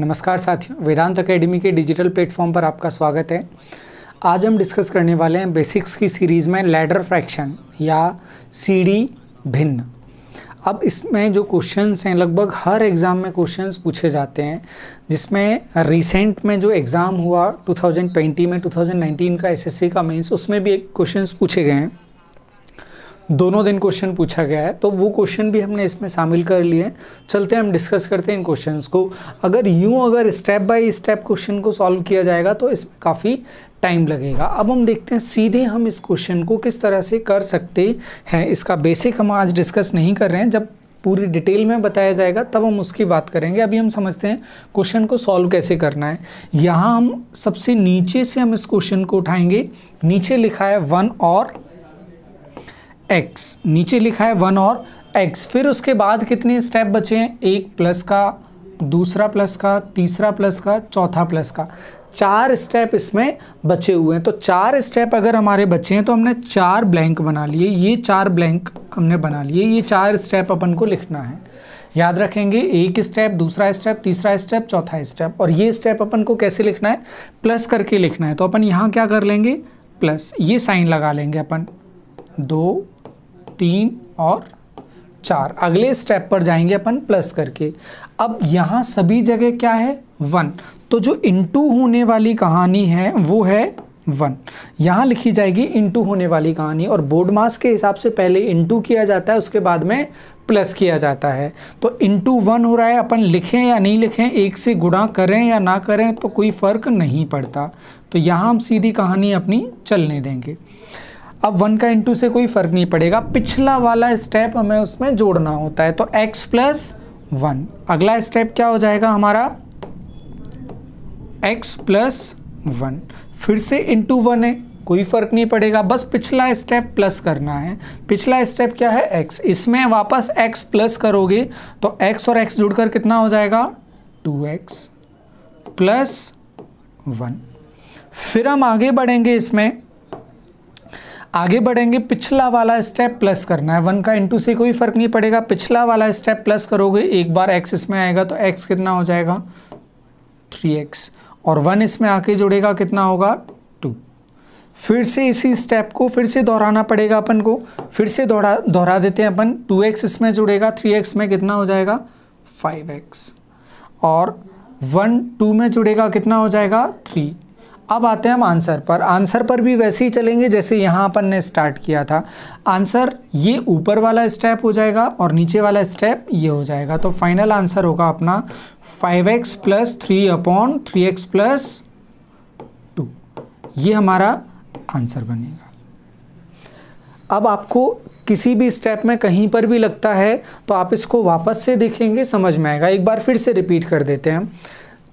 नमस्कार साथियों वेदांत एकेडमी के डिजिटल प्लेटफॉर्म पर आपका स्वागत है आज हम डिस्कस करने वाले हैं बेसिक्स की सीरीज़ में लैडर फ्रैक्शन या सीडी भिन्न अब इसमें जो क्वेश्चंस हैं लगभग हर एग्ज़ाम में क्वेश्चंस पूछे जाते हैं जिसमें रिसेंट में जो एग्ज़ाम हुआ 2020 में 2019 का एसएससी का मेंस उसमें भी एक क्वेश्चन पूछे गए हैं दोनों दिन क्वेश्चन पूछा गया है तो वो क्वेश्चन भी हमने इसमें शामिल कर लिए हैं चलते हैं हम डिस्कस करते हैं इन क्वेश्चंस को अगर यूँ अगर स्टेप बाय स्टेप क्वेश्चन को सॉल्व किया जाएगा तो इसमें काफ़ी टाइम लगेगा अब हम देखते हैं सीधे हम इस क्वेश्चन को किस तरह से कर सकते हैं इसका बेसिक हम आज डिस्कस नहीं कर रहे हैं जब पूरी डिटेल में बताया जाएगा तब हम उसकी बात करेंगे अभी हम समझते हैं क्वेश्चन को सॉल्व कैसे करना है यहाँ हम सबसे नीचे से हम इस क्वेश्चन को उठाएंगे नीचे लिखा है वन और एक्स नीचे लिखा है वन और एक्स फिर उसके बाद कितने स्टेप बचे हैं एक प्लस का दूसरा प्लस का तीसरा प्लस का चौथा प्लस का चार स्टेप इसमें बचे हुए हैं तो चार स्टेप अगर हमारे बचे हैं तो हमने चार ब्लैंक बना लिए ये चार ब्लैंक हमने बना लिए ये चार स्टेप अपन को लिखना है याद रखेंगे एक स्टेप दूसरा स्टेप तीसरा स्टेप चौथा स्टेप और ये स्टेप अपन को कैसे लिखना है प्लस करके लिखना है तो अपन यहाँ क्या कर लेंगे प्लस ये साइन लगा लेंगे अपन दो तीन और चार अगले स्टेप पर जाएंगे अपन प्लस करके अब यहाँ सभी जगह क्या है वन तो जो इंटू होने वाली कहानी है वो है वन यहाँ लिखी जाएगी इंटू होने वाली कहानी और बोर्ड मास के हिसाब से पहले इंटू किया जाता है उसके बाद में प्लस किया जाता है तो इंटू वन हो रहा है अपन लिखें या नहीं लिखें एक से गुणा करें या ना करें तो कोई फ़र्क नहीं पड़ता तो यहाँ हम सीधी कहानी अपनी चलने देंगे अब वन का इंटू से कोई फ़र्क नहीं पड़ेगा पिछला वाला स्टेप हमें उसमें जोड़ना होता है तो एक्स प्लस वन अगला स्टेप क्या हो जाएगा हमारा एक्स प्लस वन फिर से इंटू वन है कोई फ़र्क नहीं पड़ेगा बस पिछला स्टेप प्लस करना है पिछला स्टेप क्या है एक्स इसमें वापस एक्स प्लस करोगे तो एक्स और एक्स जुड़कर कितना हो जाएगा टू एक्स प्लस वन फिर हम आगे बढ़ेंगे इसमें आगे बढ़ेंगे पिछला वाला स्टेप प्लस करना है वन का इंटू से कोई फ़र्क नहीं पड़ेगा पिछला वाला स्टेप प्लस करोगे एक बार एक्स इसमें आएगा तो एक्स कितना हो जाएगा थ्री एक्स और वन इसमें आके जुड़ेगा कितना होगा टू फिर से इसी स्टेप को फिर से दोहराना पड़ेगा अपन को फिर से दोहरा दोहरा देते हैं अपन टू एक्स इसमें जुड़ेगा थ्री एक्स में कितना हो जाएगा फाइव एक्स और वन टू में जुड़ेगा कितना हो जाएगा थ्री अब आते हैं हम आंसर पर आंसर पर भी वैसे ही चलेंगे जैसे यहाँ अपन ने स्टार्ट किया था आंसर ये ऊपर वाला स्टेप हो जाएगा और नीचे वाला स्टेप ये हो जाएगा तो फाइनल आंसर होगा अपना five x plus three upon three x plus two ये हमारा आंसर बनेगा अब आपको किसी भी स्टेप में कहीं पर भी लगता है तो आप इसको वापस से देखेंगे समझ में आएगा एक बार फिर से रिपीट कर देते हैं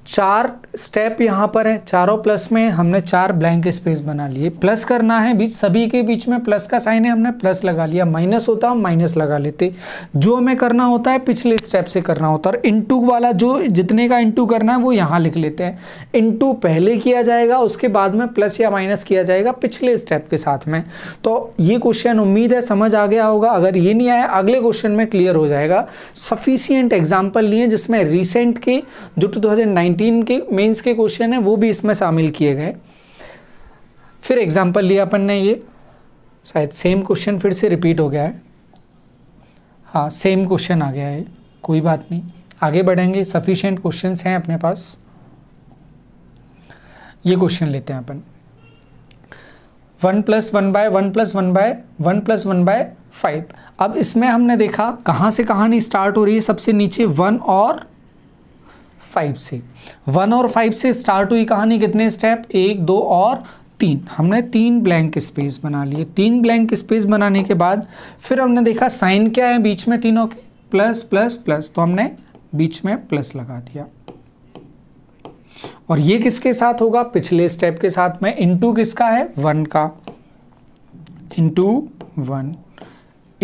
चार स्टेप यहाँ पर है चारों प्लस में हमने चार ब्लैंक स्पेस बना लिए प्लस करना है बीच सभी के बीच में प्लस का साइन है हमने प्लस लगा लिया माइनस होता है माइनस लगा लेते जो हमें करना होता है पिछले स्टेप से करना होता है और इंटू वाला जो जितने का इंटू करना है वो यहाँ लिख लेते हैं इंटू पहले किया जाएगा उसके बाद में प्लस या माइनस किया जाएगा पिछले स्टेप के साथ में तो ये क्वेश्चन उम्मीद है समझ आ गया होगा अगर ये नहीं आया अगले क्वेश्चन में क्लियर हो जाएगा सफिशियंट एग्जाम्पल लिए जिसमें रिसेंट के जो टू नाइनटीन के मेंस के क्वेश्चन हैं वो भी इसमें शामिल किए गए फिर एग्जांपल लिया अपन ने ये शायद सेम क्वेश्चन फिर से रिपीट हो गया है हाँ सेम क्वेश्चन आ गया है कोई बात नहीं आगे बढ़ेंगे सफिशेंट क्वेश्चन हैं अपने पास ये क्वेश्चन लेते हैं अपन one plus one by one plus one by one plus one by five अब इसमें हमने देखा कहाँ से कहानी स्टार्ट हो रही है सबसे नीचे वन और फाइव से वन और फाइव से स्टार्ट हुई कहानी कितने स्टेप एक दो और तीन हमने तीन ब्लैंक स्पेस बना लिए तीन ब्लैंक स्पेस बनाने के बाद फिर हमने देखा साइन क्या है बीच में तीनों के प्लस प्लस प्लस तो हमने बीच में प्लस लगा दिया और ये किसके साथ होगा पिछले स्टेप के साथ में इनटू किसका है वन का into one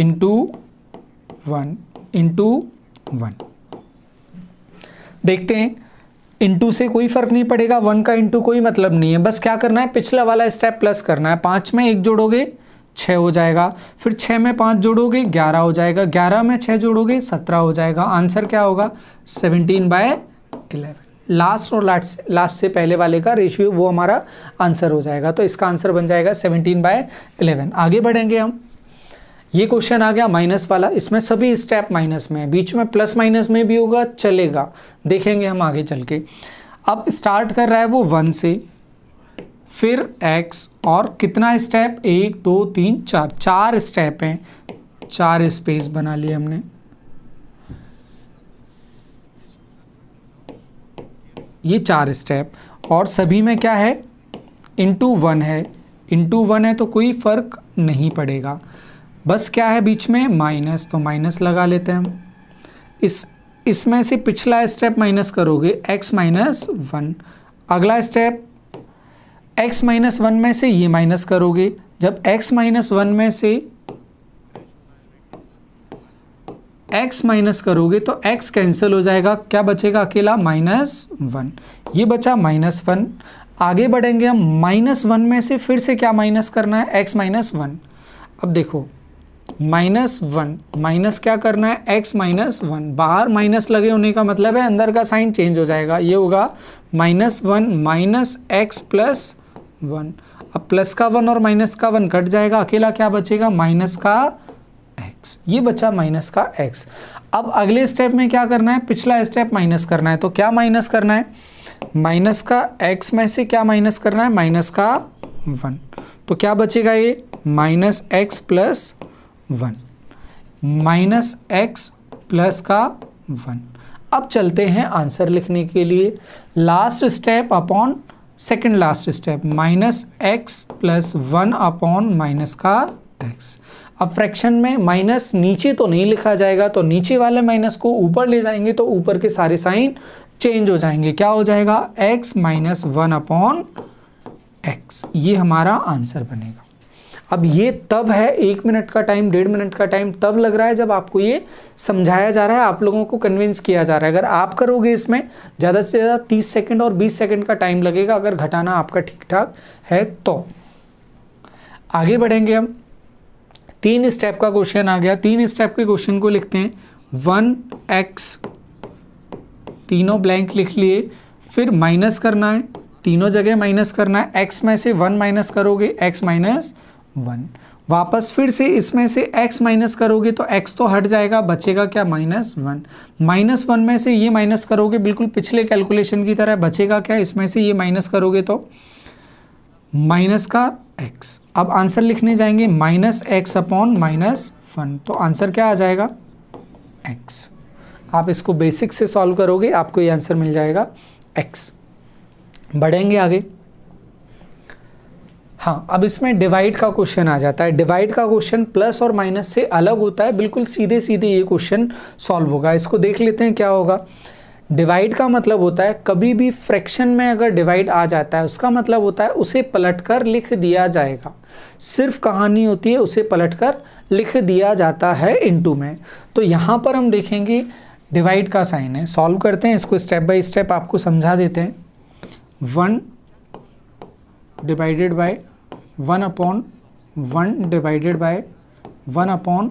into one into one देखते हैं इंटू से कोई फ़र्क नहीं पड़ेगा वन का इंटू कोई मतलब नहीं है बस क्या करना है पिछला वाला स्टेप प्लस करना है पाँच में एक जोड़ोगे छः हो जाएगा फिर छः में पाँच जोड़ोगे ग्यारह हो जाएगा ग्यारह में छः जोड़ोगे सत्रह हो जाएगा आंसर क्या होगा सेवनटीन बाय इलेवन लास्ट और लास्ट लास्ट से पहले वाले का रेशियो वो हमारा आंसर हो जाएगा तो इसका आंसर बन जाएगा सेवनटीन बाय इलेवन आगे बढ़ेंगे हम ये क्वेश्चन आ गया माइनस वाला इसमें सभी स्टेप माइनस में है बीच में प्लस माइनस में भी होगा चलेगा देखेंगे हम आगे चल के अब स्टार्ट कर रहा है वो वन से फिर एक्स और कितना स्टेप एक दो तीन चार चार स्टेप हैं चार स्पेस बना लिए हमने ये चार स्टेप और सभी में क्या है इंटू वन है इंटू वन है तो कोई फ़र्क नहीं पड़ेगा बस क्या है बीच में माइनस तो माइनस लगा लेते हैं हम इस इसमें से पिछला स्टेप माइनस करोगे एक्स माइनस वन अगला स्टेप एक्स माइनस वन में से ये माइनस करोगे जब एक्स माइनस वन में से एक्स माइनस करोगे तो एक्स कैंसिल हो जाएगा क्या बचेगा अकेला माइनस वन ये बचा माइनस वन आगे बढ़ेंगे हम माइनस वन में से फिर से क्या माइनस करना है एक्स माइनस वन अब देखो माइनस वन माइनस क्या करना है एक्स माइनस वन बाहर माइनस लगे होने का मतलब है अंदर का साइन चेंज हो जाएगा ये होगा minus one minus x plus one अब प्लस का वन और माइनस का वन कट जाएगा अकेला क्या बचेगा माइनस का एक्स ये बचा माइनस का एक्स अब अगले स्टेप में क्या करना है पिछला स्टेप माइनस करना है तो क्या माइनस करना है माइनस का एक्स में से क्या माइनस करना है माइनस का वन तो क्या बचेगा ये minus x plus one minus x plus का वन अब चलते हैं आंसर लिखने के लिए last step upon second last step minus x plus one upon minus का एक्स अब फ्रैक्शन में माइनस नीचे तो नहीं लिखा जाएगा तो नीचे वाले माइनस को ऊपर ले जाएंगे तो ऊपर के सारे साइन चेंज हो जाएंगे क्या हो जाएगा x minus one upon x ये हमारा आंसर बनेगा अब ये तब है एक मिनट का टाइम डेढ़ मिनट का टाइम तब लग रहा है जब आपको ये समझाया जा रहा है आप लोगों को कन्विंस किया जा रहा है अगर आप करोगे इसमें ज़्यादा से ज़्यादा तीस सेकेंड और बीस सेकेंड का टाइम लगेगा अगर घटाना आपका ठीक ठाक है तो आगे बढ़ेंगे हम तीन स्टेप का क्वेश्चन आ गया तीन स्टेप के क्वेश्चन को लिखते हैं वन एक्स तीनों ब्लैंक लिख लिए फिर माइनस करना है तीनों जगह माइनस करना है एक्स में से वन माइनस करोगे एक्स माइनस वन वापस फिर से इसमें से x माइनस करोगे तो x तो हट जाएगा बचेगा क्या माइनस वन माइनस वन में से ये माइनस करोगे बिल्कुल पिछले कैलकुलेशन की तरह बचेगा क्या इसमें से ये माइनस करोगे तो माइनस का x अब आंसर लिखने जाएंगे minus x upon minus one तो आंसर क्या आ जाएगा x आप इसको बेसिक से सॉल्व करोगे आपको ये आंसर मिल जाएगा x बढ़ेंगे आगे हाँ अब इसमें डिवाइड का क्वेश्चन आ जाता है डिवाइड का क्वेश्चन प्लस और माइनस से अलग होता है बिल्कुल सीधे सीधे ये क्वेश्चन सॉल्व होगा इसको देख लेते हैं क्या होगा डिवाइड का मतलब होता है कभी भी फ्रैक्शन में अगर डिवाइड आ जाता है उसका मतलब होता है उसे पलटकर लिख दिया जाएगा सिर्फ कहानी होती है उसे पलटकर लिख दिया जाता है इनटू में तो यहाँ पर हम देखेंगे डिवाइड का साइन है सॉल्व करते हैं इसको स्टेप बाय स्टेप आपको समझा देते हैं one divided by one upon one divided by one upon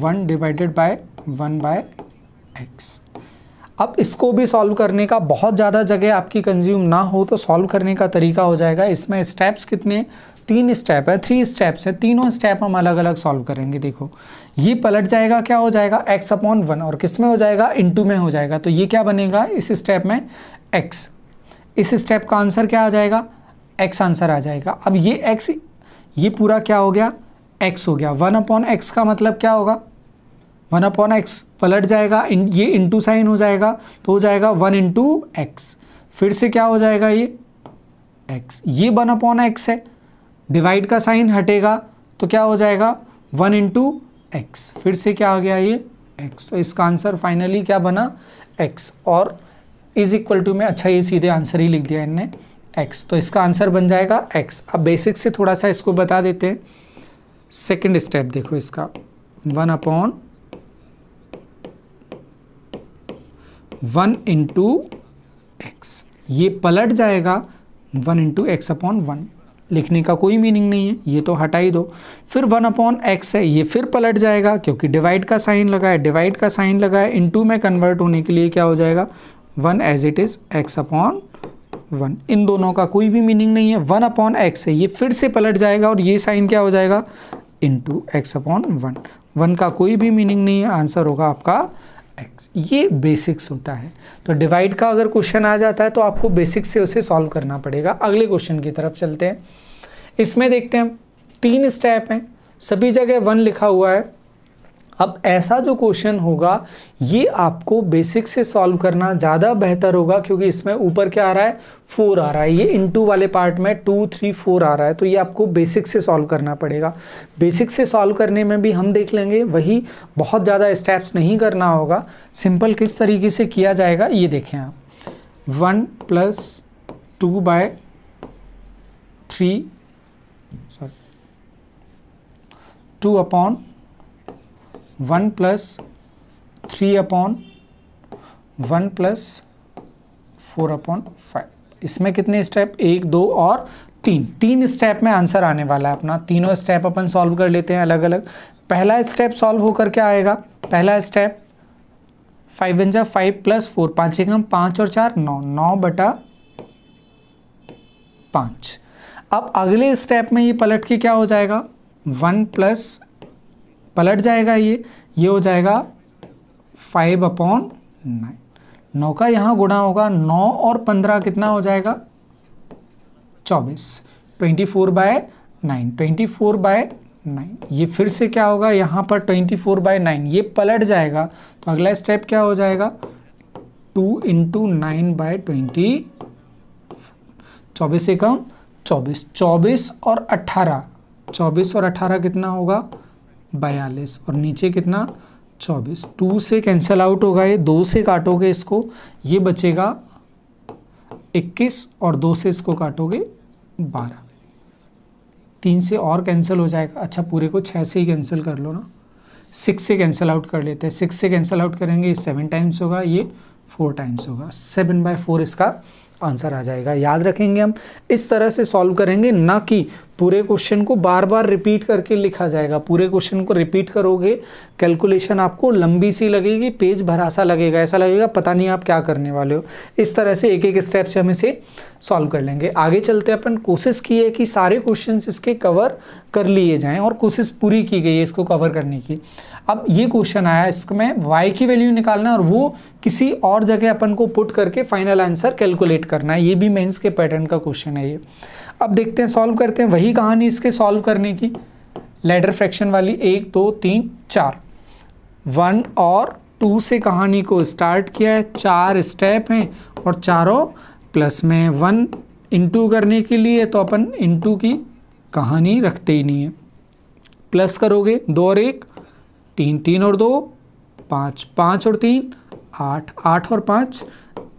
one divided by one by x अब इसको भी सॉल्व करने का बहुत ज़्यादा जगह आपकी कंज्यूम ना हो तो सॉल्व करने का तरीका हो जाएगा इसमें स्टेप्स कितने तीन स्टेप है थ्री स्टेप्स है तीनों स्टेप हम अलग अलग सॉल्व करेंगे देखो ये पलट जाएगा क्या हो जाएगा एक्स अपॉन वन और किस में हो जाएगा इंटू में हो जाएगा तो ये क्या बनेगा इस स्टेप में एक्स इस स्टेप का आंसर क्या आ जाएगा एक्स आंसर आ जाएगा अब ये एक्स ये पूरा क्या हो गया एक्स हो गया वन अपॉन एक्स का मतलब क्या होगा वन अपॉन एक्स पलट जाएगा इन, ये इंटू साइन हो जाएगा तो हो जाएगा वन इंटू एक्स फिर से क्या हो जाएगा ये एक्स ये वन अपॉन एक्स है डिवाइड का साइन हटेगा तो क्या हो जाएगा वन इंटू एक्स फिर से क्या हो गया ये एक्स तो इसका आंसर फाइनली क्या बना एक्स और इज इक्वल टू में अच्छा ये सीधे आंसर ही लिख दिया इनने एक्स तो इसका आंसर बन जाएगा एक्स अब बेसिक से थोड़ा सा इसको बता देते हैं सेकेंड स्टेप देखो इसका one upon one into x ये पलट जाएगा one into x upon one लिखने का कोई मीनिंग नहीं है ये तो हटा ही दो फिर वन अपॉन एक्स है ये फिर पलट जाएगा क्योंकि डिवाइड का साइन लगा है डिवाइड का साइन लगा है इंटू में कन्वर्ट होने के लिए क्या हो जाएगा one as it is x upon one इन दोनों का कोई भी मीनिंग नहीं है वन अपॉन एक्स है ये फिर से पलट जाएगा और ये साइन क्या हो जाएगा into x upon one one का कोई भी मीनिंग नहीं है आंसर होगा आपका एक्स ये बेसिक्स होता है तो डिवाइड का अगर क्वेश्चन आ जाता है तो आपको बेसिक्स से उसे सॉल्व करना पड़ेगा अगले क्वेश्चन की तरफ चलते हैं इसमें देखते हैं तीन स्टेप हैं सभी जगह वन लिखा हुआ है अब ऐसा जो क्वेश्चन होगा ये आपको बेसिक से सॉल्व करना ज़्यादा बेहतर होगा क्योंकि इसमें ऊपर क्या आ रहा है फोर आ रहा है ये इनटू वाले पार्ट में टू थ्री फोर आ रहा है तो ये आपको बेसिक से सॉल्व करना पड़ेगा बेसिक से सॉल्व करने में भी हम देख लेंगे वही बहुत ज़्यादा स्टेप्स नहीं करना होगा सिंपल किस तरीके से किया जाएगा ये देखें आप one plus two by three sorry two upon one plus three upon one plus four upon five इसमें कितने स्टेप एक दो और तीन तीन स्टेप में आंसर आने वाला है अपना तीनों स्टेप अपन सॉल्व कर लेते हैं अलग अलग पहला स्टेप सॉल्व होकर क्या आएगा पहला स्टेप फाइव वन जा फाइव प्लस फोर पाँच एकम पाँच और चार नौ नौ बटा पाँच अब अगले स्टेप में ये पलट के क्या हो जाएगा वन प्लस पलट जाएगा ये ये हो जाएगा फाइव अपॉन नाइन नौ का यहाँ गुणा होगा नौ और पंद्रह कितना हो जाएगा चौबीस twenty four by nine twenty four by nine ये फिर से क्या होगा यहाँ पर ट्वेंटी फोर बाय नाइन ये पलट जाएगा तो अगला स्टेप क्या हो जाएगा two into nine by twenty चौबीस एकम चौबीस चौबीस और अट्ठारह चौबीस और अट्ठारह कितना होगा बयालीस और नीचे कितना चौबीस टू से कैंसिल आउट होगा ये दो से काटोगे इसको ये बचेगा इक्कीस और दो से इसको काटोगे बारह तीन से और कैंसिल हो जाएगा अच्छा पूरे को छः से ही कैंसिल कर लो ना सिक्स से कैंसिल आउट कर लेते हैं सिक्स से कैंसिल आउट करेंगे ये सेवन टाइम्स होगा ये फोर टाइम्स होगा सेवन बाय फोर इसका आंसर आ जाएगा याद रखेंगे हम इस तरह से सॉल्व करेंगे ना कि पूरे क्वेश्चन को बार बार रिपीट करके लिखा जाएगा पूरे क्वेश्चन को रिपीट करोगे कैलकुलेशन आपको लंबी सी लगेगी पेज भरा सा लगेगा ऐसा लगेगा पता नहीं आप क्या करने वाले हो इस तरह से एक एक स्टेप से हम इसे सॉल्व कर लेंगे आगे चलते अपन कोशिश की है कि सारे क्वेश्चन इसके कवर कर लिए जाएँ और कोशिश पूरी की गई है इसको कवर करने की अब ये क्वेश्चन आया इसमें वाई की वैल्यू निकालना और वो किसी और जगह अपन को पुट करके फाइनल आंसर कैलकुलेट करना है ये भी मेंस के पैटर्न का क्वेश्चन है ये अब देखते हैं सॉल्व करते हैं वही कहानी इसके सॉल्व करने की लेडर फ्रैक्शन वाली एक दो तीन चार वन और टू से कहानी को स्टार्ट किया है चार स्टेप हैं और चारों प्लस में वन इंटू करने के लिए तो अपन इंटू की कहानी रखते ही नहीं है प्लस करोगे दो और एक तीन तीन और दो पाँच पाँच और तीन आठ आठ और पाँच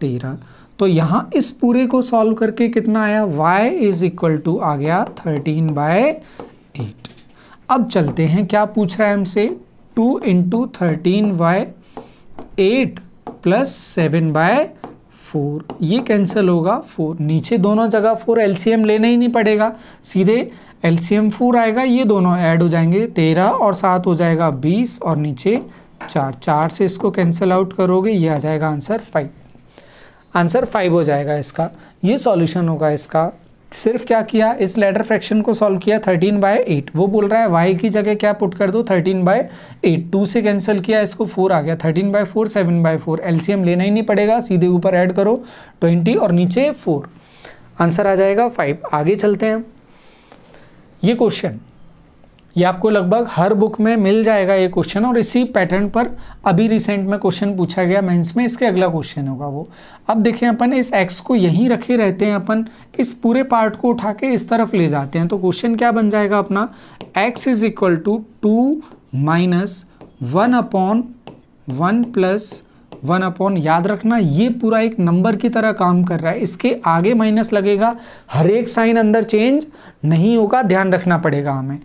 तेरह तो यहाँ इस पूरे को सॉल्व करके कितना आया y इज इक्वल टू आ गया थर्टीन बाय एट अब चलते हैं क्या पूछ रहा है हमसे two into thirteen by eight plus seven by four ये कैंसिल होगा फोर नीचे दोनों जगह फोर एलसीएम लेना ही नहीं पड़ेगा सीधे एलसीएम फोर आएगा ये दोनों ऐड हो जाएंगे तेरह और सात हो जाएगा बीस और नीचे चार चार से इसको कैंसिल आउट करोगे ये आ जाएगा आंसर फाइव आंसर फाइव हो जाएगा इसका ये सॉल्यूशन होगा इसका सिर्फ क्या किया इस लेटर फ्रैक्शन को सॉल्व किया थर्टीन बाय एट वो बोल रहा है वाई की जगह क्या पुट कर दो थर्टीन बाय एट टू से कैंसिल किया इसको फोर आ गया thirteen by four seven by four LCM लेना ही नहीं पड़ेगा सीधे ऊपर ऐड करो ट्वेंटी और नीचे फोर आंसर आ जाएगा फाइव आगे चलते हैं ये क्वेश्चन ये आपको लगभग हर बुक में मिल जाएगा ये क्वेश्चन और इसी पैटर्न पर अभी रिसेंट में क्वेश्चन पूछा गया मेंस में इसके अगला क्वेश्चन होगा वो अब देखें अपन इस एक्स को यहीं रखे रहते हैं अपन इस पूरे पार्ट को उठा के इस तरफ ले जाते हैं तो क्वेश्चन क्या बन जाएगा अपना x is equal to two minus one upon one plus one upon याद रखना ये पूरा एक नंबर की तरह काम कर रहा है इसके आगे माइनस लगेगा हर एक साइन अंदर चेंज नहीं होगा ध्यान रखना पड़ेगा हमें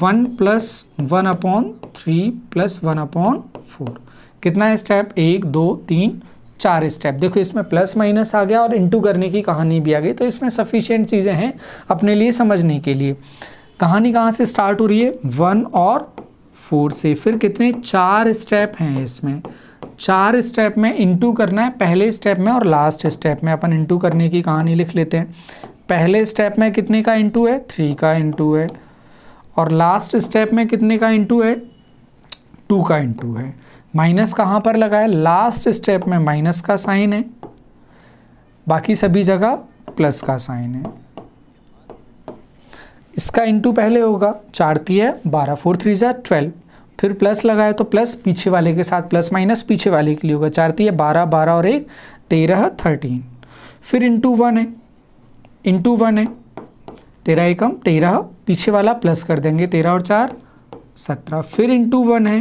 one plus one upon three plus one upon four कितना स्टेप एक दो तीन चार स्टेप देखो इसमें प्लस माइनस आ गया और इंटू करने की कहानी भी आ गई तो इसमें सफिशियंट चीज़ें हैं अपने लिए समझने के लिए कहानी कहाँ से स्टार्ट हो रही है वन और फोर से फिर कितने चार स्टेप हैं इसमें चार स्टेप में इंटू करना है पहले स्टेप में और लास्ट स्टेप में अपन इंटू करने की कहानी लिख लेते हैं पहले स्टेप में कितने का इंटू है थ्री का इंटू है और लास्ट स्टेप में कितने का इंटू है टू का इंटू है माइनस कहाँ पर लगा है लास्ट स्टेप में माइनस का साइन है बाकी सभी जगह प्लस का साइन है इसका इंटू पहले होगा चार ती है बारह फोर थ्री जै ट्वेल्व फिर प्लस लगाए तो प्लस पीछे वाले के साथ प्लस माइनस पीछे वाले के लिए होगा चार ती है बारह बारह और एक तेरह थर्टीन फिर इंटू वन है इंटू वन है तेरह एकम तेरह पीछे वाला प्लस कर देंगे तेरह और चार सत्रह फिर इंटू वन है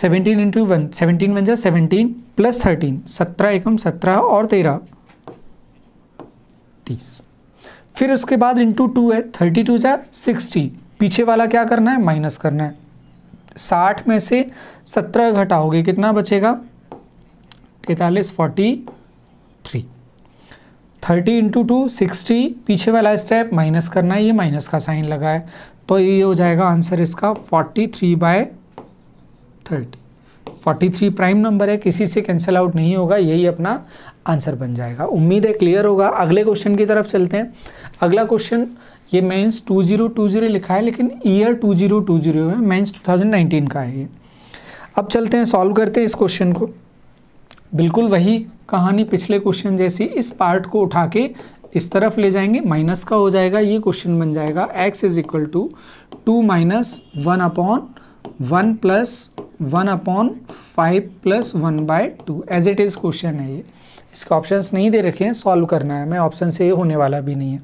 seventeen into one seventeen one जा सेवनटीन प्लस थर्टीन सत्रह एकम सत्रह और तेरह तीस फिर उसके बाद इंटू टू है थर्टी टू जा सिक्सटी पीछे वाला क्या करना है माइनस करना है साठ में से सत्रह घटाओगे कितना बचेगा तैतालीस forty thirty into two sixty पीछे वाला स्टेप माइनस करना है ये माइनस का साइन लगा है तो ये हो जाएगा आंसर इसका forty three by thirty forty three prime number है किसी से कैंसिल आउट नहीं होगा यही अपना आंसर बन जाएगा उम्मीद है क्लियर होगा अगले क्वेश्चन की तरफ चलते हैं अगला क्वेश्चन ये मेंस जीरो लिखा है लेकिन year two two zero zero है मेंस नाइनटीन का है ये अब चलते हैं सॉल्व करते हैं इस क्वेश्चन को बिल्कुल वही कहानी पिछले क्वेश्चन जैसी इस पार्ट को उठा के इस तरफ ले जाएंगे माइनस का हो जाएगा ये क्वेश्चन बन जाएगा x is equal to two minus one upon one plus one upon five plus one by two as it is question है ये इसके ऑप्शंस नहीं दे रखे हैं सॉल्व करना है मैं ऑप्शन से ये होने वाला भी नहीं है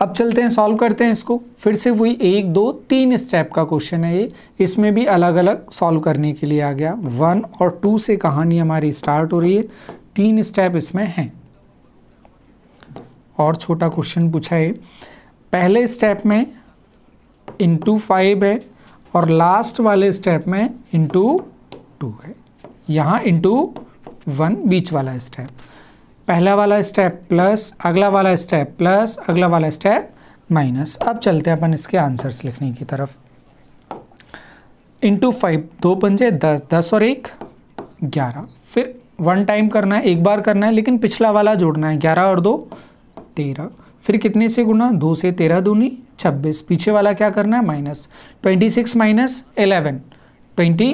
अब चलते हैं सॉल्व करते हैं इसको फिर से वही एक दो तीन स्टेप का क्वेश्चन है ये इसमें भी अलग अलग सॉल्व करने के लिए आ गया वन और टू से कहानी हमारी स्टार्ट हो रही है तीन स्टेप इसमें हैं और छोटा क्वेश्चन पूछा है पहले स्टेप में इंटू फाइव है और लास्ट वाले स्टेप में इंटू टू है यहाँ इंटू वन बीच वाला स्टेप पहला वाला स्टेप प्लस अगला वाला स्टेप प्लस अगला वाला स्टेप माइनस अब चलते हैं अपन इसके आंसर्स लिखने की तरफ इंटू फाइव दो पंजे दस दस और एक ग्यारह फिर वन टाइम करना है एक बार करना है लेकिन पिछला वाला जोड़ना है ग्यारह और दो तेरह फिर कितने से गुना दो से तेरह दूनी छब्बीस पीछे वाला क्या करना है minus twenty six minus eleven twenty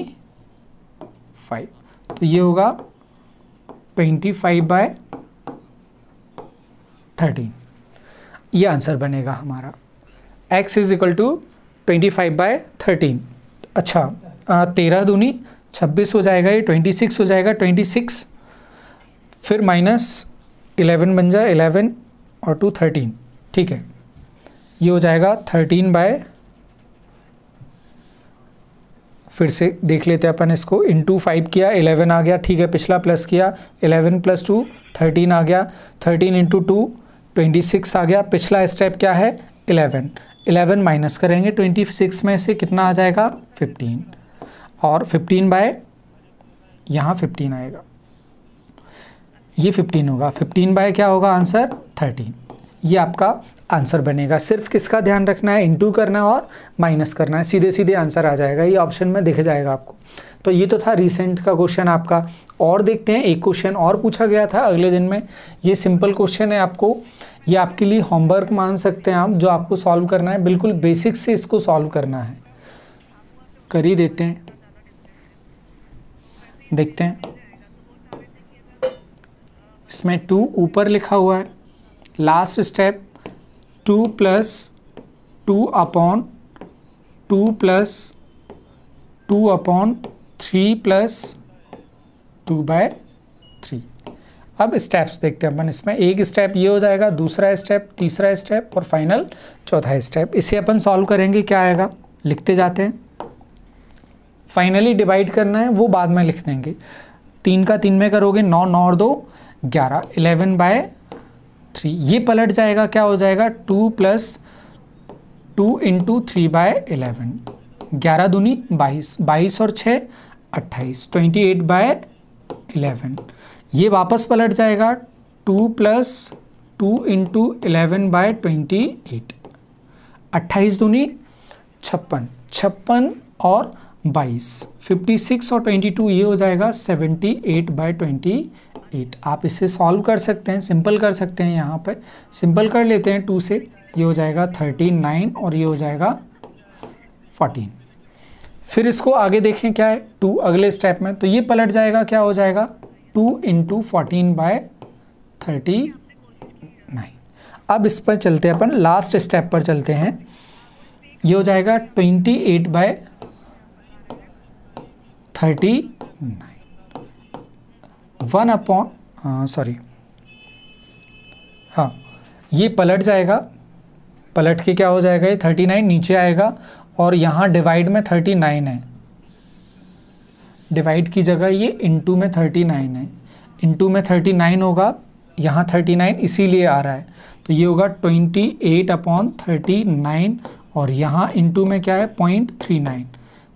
five तो ये होगा ट्वेंटी फाइव बाय थर्टीन ये आंसर बनेगा हमारा x is equal to twenty five by thirteen अच्छा तेरह दूनी छब्बीस हो जाएगा ये ट्वेंटी सिक्स हो जाएगा ट्वेंटी सिक्स फिर माइनस इलेवन बन जाए इलेवन और टू थर्टीन ठीक है ये हो जाएगा थर्टीन बाय फिर से देख लेते हैं अपन इसको इन टू फाइव किया इलेवन आ गया ठीक है पिछला प्लस किया इलेवन प्लस टू थर्टीन आ गया thirteen into two twenty six आ गया पिछला स्टेप क्या है इलेवन इलेवन माइनस करेंगे ट्वेंटी सिक्स में से कितना आ जाएगा फिफ्टीन और फिफ्टीन बाय यहाँ फिफ्टीन आएगा ये फिफ्टीन होगा फिफ्टीन बाय क्या होगा आंसर थर्टीन ये आपका आंसर बनेगा सिर्फ किसका ध्यान रखना है इंटू करना और माइनस करना है सीधे सीधे आंसर आ जाएगा ये ऑप्शन में दिख जाएगा आपको तो ये तो था रिसेंट का क्वेश्चन आपका और देखते हैं एक क्वेश्चन और पूछा गया था अगले दिन में ये सिंपल क्वेश्चन है आपको ये आपके लिए होमवर्क मान सकते हैं आप जो आपको सॉल्व करना है बिल्कुल बेसिक से इसको सॉल्व करना है कर ही देते हैं देखते हैं इसमें टू ऊपर लिखा हुआ है last step two plus two upon two plus two upon three plus two by three अब स्टेप्स देखते हैं अपन इसमें एक स्टेप ये हो जाएगा दूसरा स्टेप तीसरा स्टेप और फाइनल चौथा स्टेप इसे अपन सॉल्व करेंगे क्या आएगा लिखते जाते हैं फाइनली डिवाइड करना है वो बाद में लिख देंगे तीन का तीन में करोगे नौ नौ और दो ग्यारह इलेवन बाय थ्री ये पलट जाएगा क्या हो जाएगा two plus two into three by eleven ग्यारह दूनी बाईस बाईस और छः अट्ठाईस ट्वेंटी एट बाय एलेवन ये वापस पलट जाएगा two plus two into eleven by twenty eight अट्ठाईस दूनी छप्पन छप्पन और बाईस फिफ्टी सिक्स और ट्वेंटी टू ये हो जाएगा seventy eight by twenty eight आप इसे सॉल्व कर सकते हैं सिंपल कर सकते हैं यहाँ पर सिंपल कर लेते हैं टू से ये हो जाएगा थर्टी नाइन और ये हो जाएगा फोर्टीन फिर इसको आगे देखें क्या है टू अगले स्टेप में तो ये पलट जाएगा क्या हो जाएगा two into fourteen by thirty nine अब इस पर चलते हैं अपन लास्ट स्टेप पर चलते हैं ये हो जाएगा twenty eight by thirty nine one upon sorry हाँ ये पलट जाएगा पलट के क्या हो जाएगा ये थर्टी नाइन नीचे आएगा और यहाँ डिवाइड में थर्टी नाइन है डिवाइड की जगह ये इंटू में थर्टी नाइन है इंटू में थर्टी नाइन होगा यहाँ थर्टी नाइन इसीलिए आ रहा है तो ये होगा twenty eight upon thirty nine और यहाँ इंटू में क्या है point three nine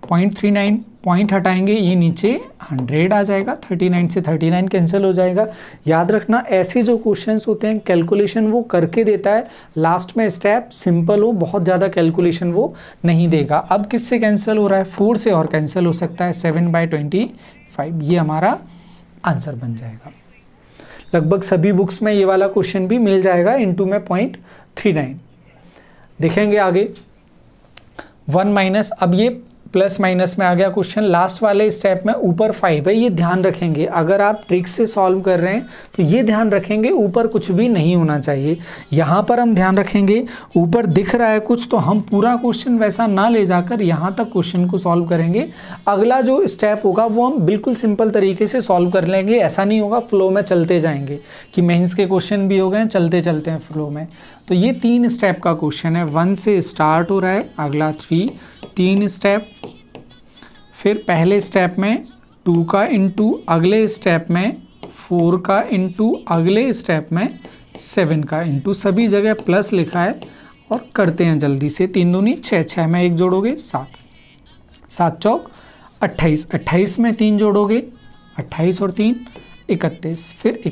point three nine point हटाएंगे ये नीचे 100 आ जाएगा 39 से 39 कैंसिल हो जाएगा याद रखना ऐसे जो क्वेश्चंस होते हैं कैलकुलेशन वो करके देता है लास्ट में स्टेप सिंपल हो बहुत ज़्यादा कैलकुलेशन वो नहीं देगा अब किससे कैंसिल हो रहा है फोर से और कैंसिल हो सकता है सेवन बाई ट्वेंटी फाइव ये हमारा आंसर बन जाएगा लगभग सभी बुक्स में ये वाला क्वेश्चन भी मिल जाएगा इनटू में पॉइंट थ्री नाइन देखेंगे आगे वन माइनस अब ये प्लस माइनस में आ गया क्वेश्चन लास्ट वाले स्टेप में ऊपर फाइव है ये ध्यान रखेंगे अगर आप ट्रिक से सॉल्व कर रहे हैं तो ये ध्यान रखेंगे ऊपर कुछ भी नहीं होना चाहिए यहाँ पर हम ध्यान रखेंगे ऊपर दिख रहा है कुछ तो हम पूरा क्वेश्चन वैसा ना ले जाकर यहाँ तक क्वेश्चन को सॉल्व करेंगे अगला जो स्टेप होगा वो हम बिल्कुल सिंपल तरीके से सॉल्व कर लेंगे ऐसा नहीं होगा फ्लो में चलते जाएंगे कि मेन्स के क्वेश्चन भी हो गए चलते चलते हैं फ्लो में तो ये तीन स्टेप का क्वेश्चन है वन से स्टार्ट हो रहा है अगला थ्री तीन स्टेप फिर पहले स्टेप में टू का इंटू अगले स्टेप में फोर का इंटू अगले स्टेप में सेवन का इंटू सभी जगह प्लस लिखा है और करते हैं जल्दी से तीन दूनी छः छः में एक जोड़ोगे सात सात चौक अट्ठाईस अट्ठाईस में तीन जोड़ोगे अट्ठाईस और तीन इकतीस फिर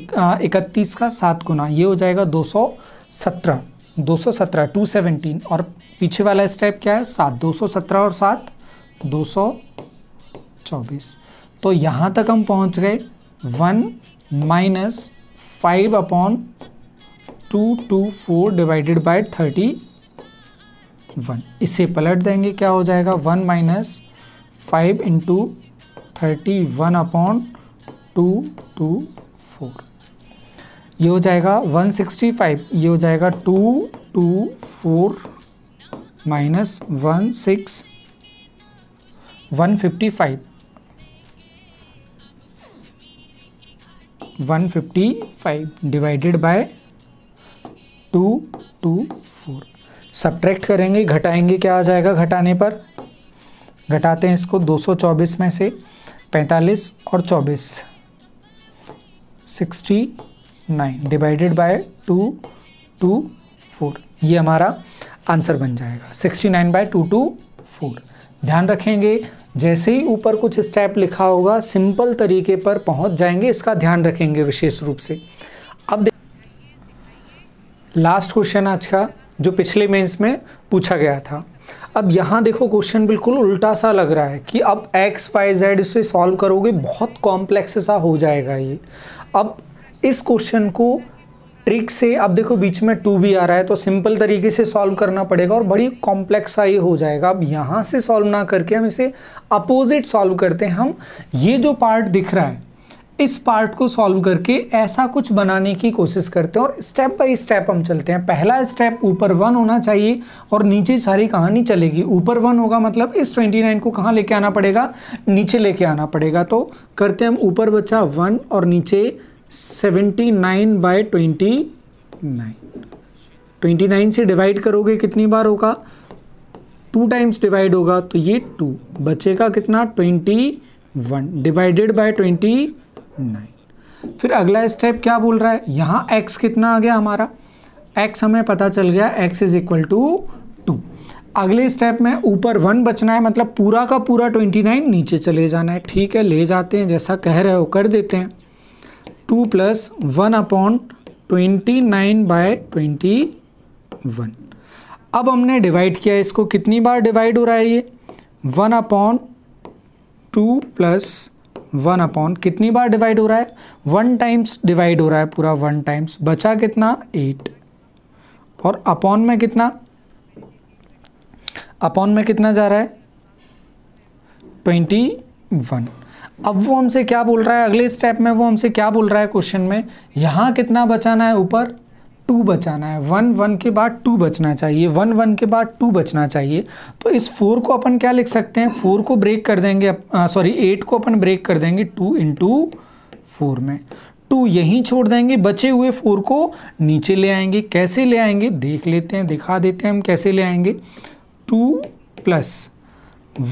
इकतीस का सात गुना ये हो जाएगा दो सौ सत्रह दो सौ सत्रह टू सेवेंटीन और पीछे वाला स्टेप क्या है सात दो सौ सत्रह और सात दो सौ चौबीस तो यहाँ तक हम पहुँच गए one minus five upon two two four divided by thirty one इसे पलट देंगे क्या हो जाएगा one minus five into thirty one upon two two four ये हो जाएगा 165 ये हो जाएगा two two four minus one six one fifty five one fifty five divided by two two four subtract करेंगे घटाएंगे क्या आ जाएगा घटाने पर घटाते हैं इसको 224 में से 45 और 24 sixty nine divided by two two four ये हमारा आंसर बन जाएगा sixty nine by two two four ध्यान रखेंगे जैसे ही ऊपर कुछ स्टेप लिखा होगा सिंपल तरीके पर पहुंच जाएंगे इसका ध्यान रखेंगे विशेष रूप से अब लास्ट क्वेश्चन आज का जो पिछले मेंस में पूछा गया था अब यहाँ देखो क्वेश्चन बिल्कुल उल्टा सा लग रहा है कि अब एक्स वाई जेड इसे सॉल्व करोगे बहुत कॉम्प्लेक्स सा हो जाएगा ये अब इस क्वेश्चन को ट्रिक से अब देखो बीच में टू भी आ रहा है तो सिंपल तरीके से सॉल्व करना पड़ेगा और बड़ी कॉम्प्लेक्स आई हो जाएगा अब यहाँ से सॉल्व ना करके हम इसे अपोजिट सॉल्व करते हैं हम ये जो पार्ट दिख रहा है इस पार्ट को सॉल्व करके ऐसा कुछ बनाने की कोशिश करते हैं और स्टेप बाय स्टेप हम चलते हैं पहला स्टेप ऊपर वन होना चाहिए और नीचे सारी कहानी चलेगी ऊपर वन होगा मतलब इस 29 को कहाँ लेके आना पड़ेगा नीचे लेके आना पड़ेगा तो करते हैं हम ऊपर बचा वन और नीचे seventy nine by twenty nine twenty nine से डिवाइड करोगे कितनी बार होगा टू टाइम्स डिवाइड होगा तो ये टू बचेगा कितना twenty one divided by twenty nine फिर अगला स्टेप क्या बोल रहा है यहाँ एक्स कितना आ गया हमारा एक्स हमें पता चल गया x is equal to two अगले स्टेप में ऊपर वन बचना है मतलब पूरा का पूरा ट्वेंटी नाइन नीचे चले जाना है ठीक है ले जाते हैं जैसा कह रहे हो कर देते हैं two plus one upon twenty nine by twenty one अब हमने डिवाइड किया इसको कितनी बार डिवाइड हो रहा है ये one upon two plus one upon कितनी बार डिवाइड हो रहा है वन टाइम्स डिवाइड हो रहा है पूरा वन टाइम्स बचा कितना एट और अपॉन में कितना अपॉन में कितना जा रहा है ट्वेंटी वन अब वो हमसे क्या बोल रहा है अगले स्टेप में वो हमसे क्या बोल रहा है क्वेश्चन में यहाँ कितना बचाना है ऊपर टू बचाना है वन वन के बाद टू बचना चाहिए वन वन के बाद टू बचना चाहिए तो इस फोर को अपन क्या लिख सकते हैं फोर को ब्रेक कर देंगे सॉरी एट को अपन ब्रेक कर देंगे टू इन टू फोर में टू यहीं छोड़ देंगे बचे हुए फोर को नीचे ले आएंगे कैसे ले आएंगे देख लेते हैं दिखा देते हैं हम कैसे ले आएंगे टू प्लस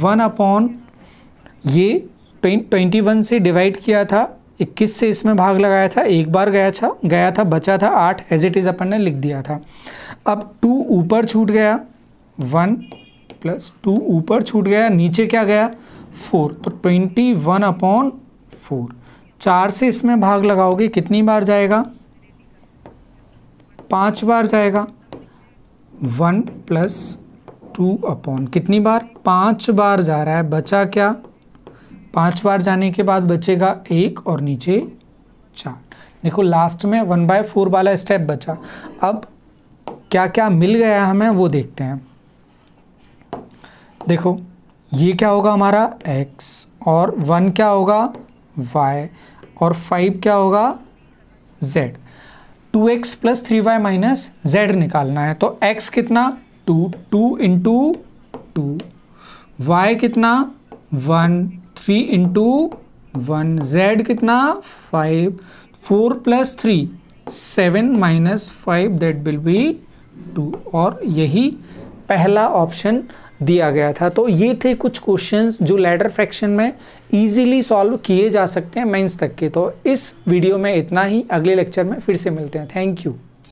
वन अपॉन ये ट्वेंटी वन से डिवाइड किया था इक्कीस से इसमें भाग लगाया था एक बार गया था गया था बचा था आठ एज इट इज़ अपन ने लिख दिया था अब टू ऊपर छूट गया वन प्लस टू ऊपर छूट गया नीचे क्या गया फोर तो ट्वेंटी वन अपॉन फोर चार से इसमें भाग लगाओगे कितनी बार जाएगा पांच बार जाएगा वन प्लस टू अपॉन कितनी बार पांच बार जा रहा है बचा क्या पांच बार जाने के बाद बचेगा एक और नीचे चार देखो लास्ट में वन बाय फोर वाला स्टेप बचा अब क्या क्या मिल गया हमें वो देखते हैं देखो ये क्या होगा हमारा x और वन क्या होगा y और फाइव क्या होगा z two x plus three y minus z निकालना है तो x कितना two two into two y कितना वन फी इंटू वन जेड कितना five four plus three seven minus five that will be two और यही पहला ऑप्शन दिया गया था तो ये थे कुछ क्वेश्चंस जो लैडर फ्रैक्शन में इजीली सॉल्व किए जा सकते हैं मेंस तक के तो इस वीडियो में इतना ही अगले लेक्चर में फिर से मिलते हैं थैंक यू